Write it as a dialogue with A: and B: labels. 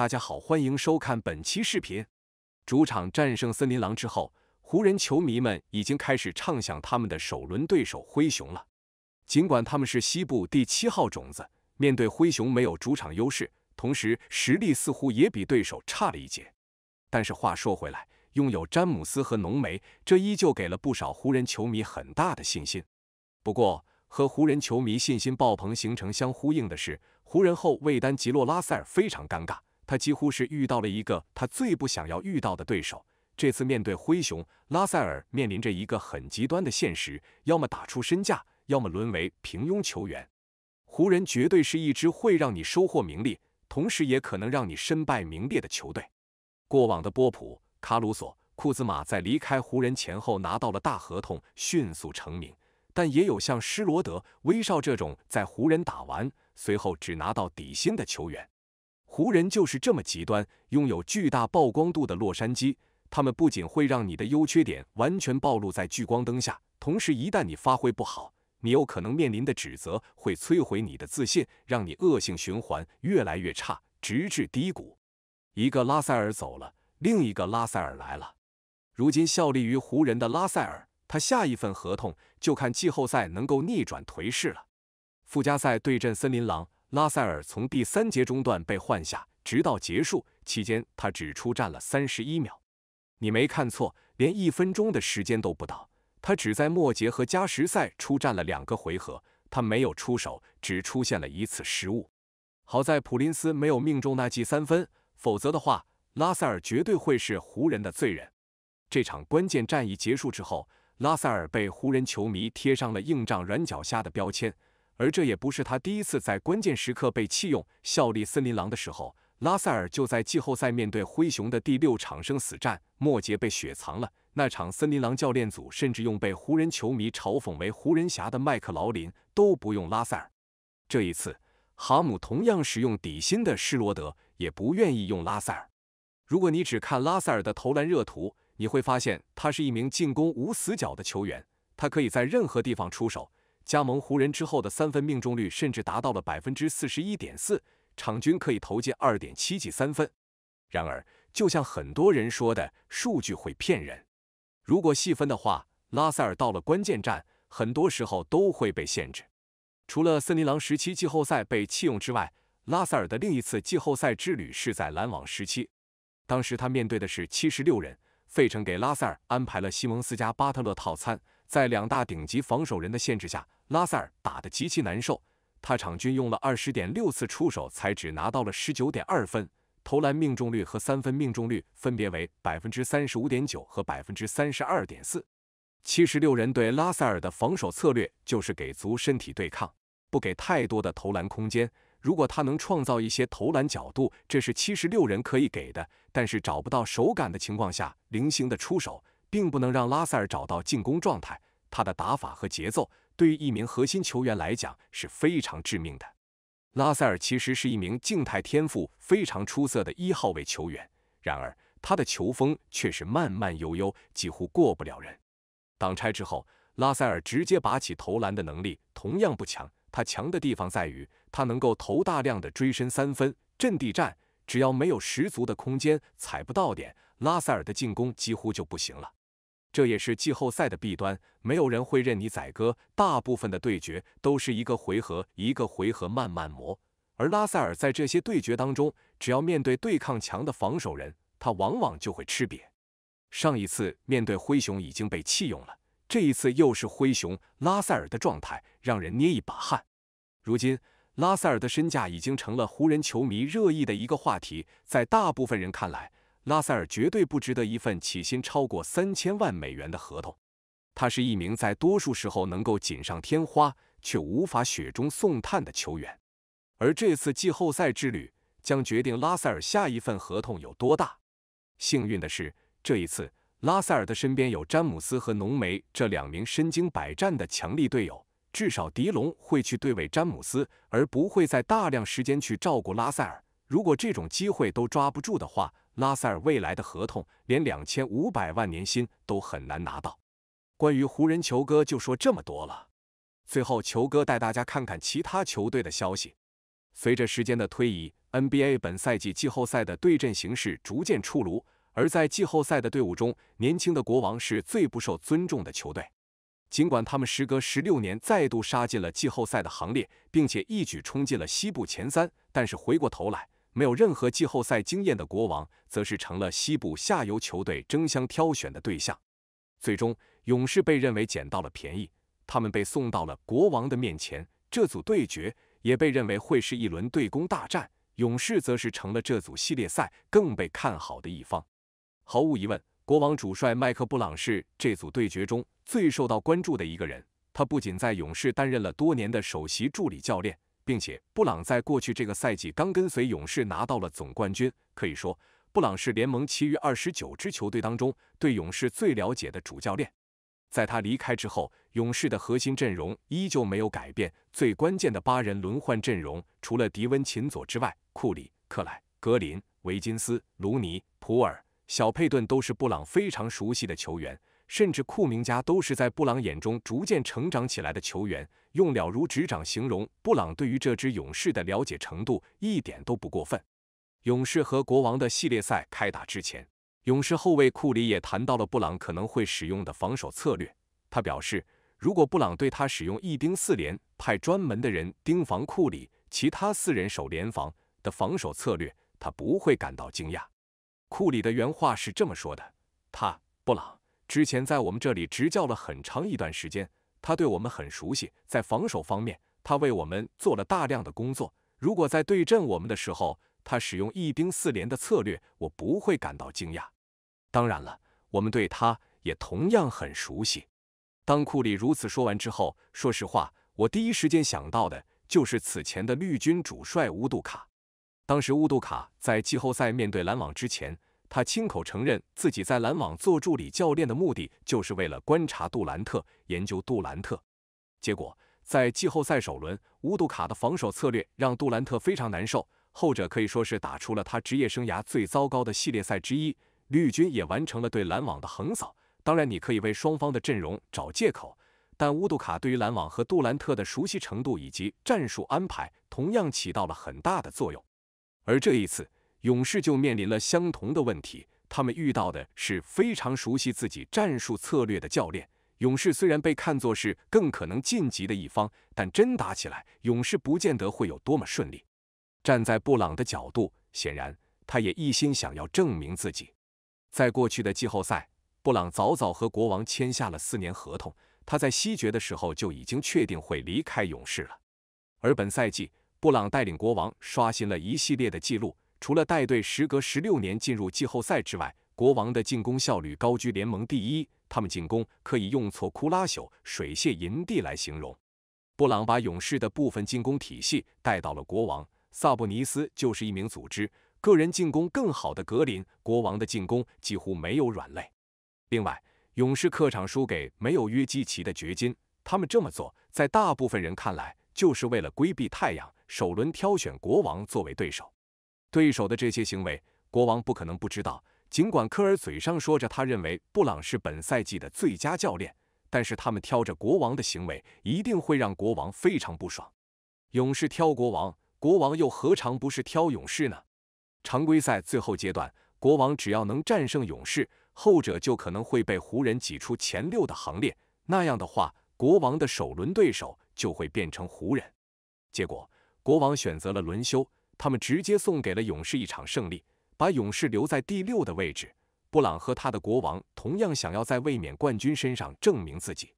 A: 大家好，欢迎收看本期视频。主场战胜森林狼之后，湖人球迷们已经开始畅想他们的首轮对手灰熊了。尽管他们是西部第七号种子，面对灰熊没有主场优势，同时实力似乎也比对手差了一截。但是话说回来，拥有詹姆斯和浓眉，这依旧给了不少湖人球迷很大的信心。不过，和湖人球迷信心爆棚形成相呼应的是，湖人后卫丹吉洛拉塞尔非常尴尬。他几乎是遇到了一个他最不想要遇到的对手。这次面对灰熊，拉塞尔面临着一个很极端的现实：要么打出身价，要么沦为平庸球员。湖人绝对是一只会让你收获名利，同时也可能让你身败名裂的球队。过往的波普、卡鲁索、库兹马在离开湖人前后拿到了大合同，迅速成名；但也有像施罗德、威少这种在湖人打完，随后只拿到底薪的球员。湖人就是这么极端，拥有巨大曝光度的洛杉矶，他们不仅会让你的优缺点完全暴露在聚光灯下，同时一旦你发挥不好，你有可能面临的指责会摧毁你的自信，让你恶性循环越来越差，直至低谷。一个拉塞尔走了，另一个拉塞尔来了。如今效力于湖人的拉塞尔，他下一份合同就看季后赛能够逆转颓势了。附加赛对阵森林狼。拉塞尔从第三节中段被换下，直到结束期间，他只出战了三十一秒。你没看错，连一分钟的时间都不到。他只在末节和加时赛出战了两个回合，他没有出手，只出现了一次失误。好在普林斯没有命中那记三分，否则的话，拉塞尔绝对会是湖人的罪人。这场关键战役结束之后，拉塞尔被湖人球迷贴上了“硬仗软脚虾”的标签。而这也不是他第一次在关键时刻被弃用。效力森林狼的时候，拉塞尔就在季后赛面对灰熊的第六场生死战末节被雪藏了。那场森林狼教练组甚至用被湖人球迷嘲讽为“湖人侠”的麦克劳林都不用拉塞尔。这一次，哈姆同样使用底薪的施罗德也不愿意用拉塞尔。如果你只看拉塞尔的投篮热图，你会发现他是一名进攻无死角的球员，他可以在任何地方出手。加盟湖人之后的三分命中率甚至达到了百分之四十一点四，场均可以投进二点七记三分。然而，就像很多人说的，数据会骗人。如果细分的话，拉塞尔到了关键战，很多时候都会被限制。除了森林狼时期季后赛被弃用之外，拉塞尔的另一次季后赛之旅是在篮网时期。当时他面对的是七十六人。费城给拉塞尔安排了西蒙斯加巴特勒套餐，在两大顶级防守人的限制下，拉塞尔打得极其难受。他场均用了二十点六次出手，才只拿到了十九点二分，投篮命中率和三分命中率分别为百分之三十五点九和百分之三十二点四。七十六人对拉塞尔的防守策略就是给足身体对抗，不给太多的投篮空间。如果他能创造一些投篮角度，这是七十六人可以给的。但是找不到手感的情况下，零星的出手并不能让拉塞尔找到进攻状态。他的打法和节奏，对于一名核心球员来讲是非常致命的。拉塞尔其实是一名静态天赋非常出色的一号位球员，然而他的球风却是慢慢悠悠，几乎过不了人。挡拆之后，拉塞尔直接拔起投篮的能力同样不强。他强的地方在于，他能够投大量的追身三分，阵地战，只要没有十足的空间，踩不到点，拉塞尔的进攻几乎就不行了。这也是季后赛的弊端，没有人会任你宰割，大部分的对决都是一个回合一个回合慢慢磨。而拉塞尔在这些对决当中，只要面对对抗强的防守人，他往往就会吃瘪。上一次面对灰熊已经被弃用了。这一次又是灰熊拉塞尔的状态让人捏一把汗。如今，拉塞尔的身价已经成了湖人球迷热议的一个话题。在大部分人看来，拉塞尔绝对不值得一份起薪超过三千万美元的合同。他是一名在多数时候能够锦上添花，却无法雪中送炭的球员。而这次季后赛之旅将决定拉塞尔下一份合同有多大。幸运的是，这一次。拉塞尔的身边有詹姆斯和浓眉这两名身经百战的强力队友，至少狄龙会去对位詹姆斯，而不会在大量时间去照顾拉塞尔。如果这种机会都抓不住的话，拉塞尔未来的合同连两千五百万年薪都很难拿到。关于湖人球哥就说这么多了，最后球哥带大家看看其他球队的消息。随着时间的推移，NBA 本赛季季后赛的对阵形势逐渐出炉。而在季后赛的队伍中，年轻的国王是最不受尊重的球队。尽管他们时隔十六年再度杀进了季后赛的行列，并且一举冲进了西部前三，但是回过头来，没有任何季后赛经验的国王，则是成了西部下游球队争相挑选的对象。最终，勇士被认为捡到了便宜，他们被送到了国王的面前。这组对决也被认为会是一轮对攻大战，勇士则是成了这组系列赛更被看好的一方。毫无疑问，国王主帅麦克布朗是这组对决中最受到关注的一个人。他不仅在勇士担任了多年的首席助理教练，并且布朗在过去这个赛季刚跟随勇士拿到了总冠军。可以说，布朗是联盟其余二十九支球队当中对勇士最了解的主教练。在他离开之后，勇士的核心阵容依旧没有改变，最关键的八人轮换阵容，除了迪温琴佐之外，库里、克莱、格林、维金斯、卢尼、普尔。小佩顿都是布朗非常熟悉的球员，甚至库明加都是在布朗眼中逐渐成长起来的球员。用了如指掌形容布朗对于这支勇士的了解程度，一点都不过分。勇士和国王的系列赛开打之前，勇士后卫库里也谈到了布朗可能会使用的防守策略。他表示，如果布朗对他使用一丁四连，派专门的人盯防库里，其他四人守联防的防守策略，他不会感到惊讶。库里的原话是这么说的：“他布朗之前在我们这里执教了很长一段时间，他对我们很熟悉，在防守方面，他为我们做了大量的工作。如果在对阵我们的时候，他使用一兵四连的策略，我不会感到惊讶。当然了，我们对他也同样很熟悉。”当库里如此说完之后，说实话，我第一时间想到的就是此前的绿军主帅乌杜卡。当时乌杜卡在季后赛面对篮网之前，他亲口承认自己在篮网做助理教练的目的就是为了观察杜兰特、研究杜兰特。结果在季后赛首轮，乌杜卡的防守策略让杜兰特非常难受，后者可以说是打出了他职业生涯最糟糕的系列赛之一。绿军也完成了对篮网的横扫。当然，你可以为双方的阵容找借口，但乌杜卡对于篮网和杜兰特的熟悉程度以及战术安排同样起到了很大的作用。而这一次，勇士就面临了相同的问题。他们遇到的是非常熟悉自己战术策略的教练。勇士虽然被看作是更可能晋级的一方，但真打起来，勇士不见得会有多么顺利。站在布朗的角度，显然他也一心想要证明自己。在过去的季后赛，布朗早早和国王签下了四年合同。他在西决的时候就已经确定会离开勇士了。而本赛季，布朗带领国王刷新了一系列的记录，除了带队时隔十六年进入季后赛之外，国王的进攻效率高居联盟第一。他们进攻可以用“错库拉朽、水泄银地”来形容。布朗把勇士的部分进攻体系带到了国王，萨布尼斯就是一名组织、个人进攻更好的格林。国王的进攻几乎没有软肋。另外，勇士客场输给没有约基奇的掘金，他们这么做在大部分人看来就是为了规避太阳。首轮挑选国王作为对手，对手的这些行为，国王不可能不知道。尽管科尔嘴上说着他认为布朗是本赛季的最佳教练，但是他们挑着国王的行为，一定会让国王非常不爽。勇士挑国王，国王又何尝不是挑勇士呢？常规赛最后阶段，国王只要能战胜勇士，后者就可能会被湖人挤出前六的行列。那样的话，国王的首轮对手就会变成湖人。结果。国王选择了轮休，他们直接送给了勇士一场胜利，把勇士留在第六的位置。布朗和他的国王同样想要在卫冕冠军身上证明自己。